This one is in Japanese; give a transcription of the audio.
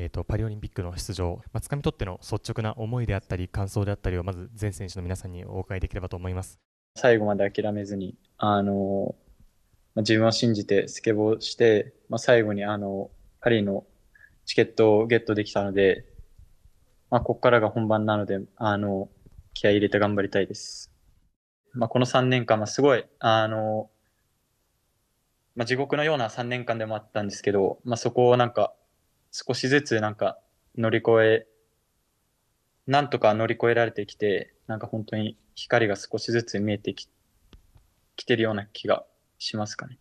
えーと、パリオリンピックの出場、まあ、かみ取っての率直な思いであったり、感想であったりを、まず全選手の皆さんにお伺いできればと思います最後まで諦めずに、あのまあ、自分を信じてスケボーして、まあ、最後にあのパリのチケットをゲットできたので、まあ、ここからが本番なので、あの気合い入れて頑張りたいです。まあ、この3年間、まあ、すごい、あのまあ、地獄のような3年間でもあったんですけど、まあ、そこをなんか少しずつなんか乗り越え、なんとか乗り越えられてきて、なんか本当に光が少しずつ見えてききてるような気がしますかね。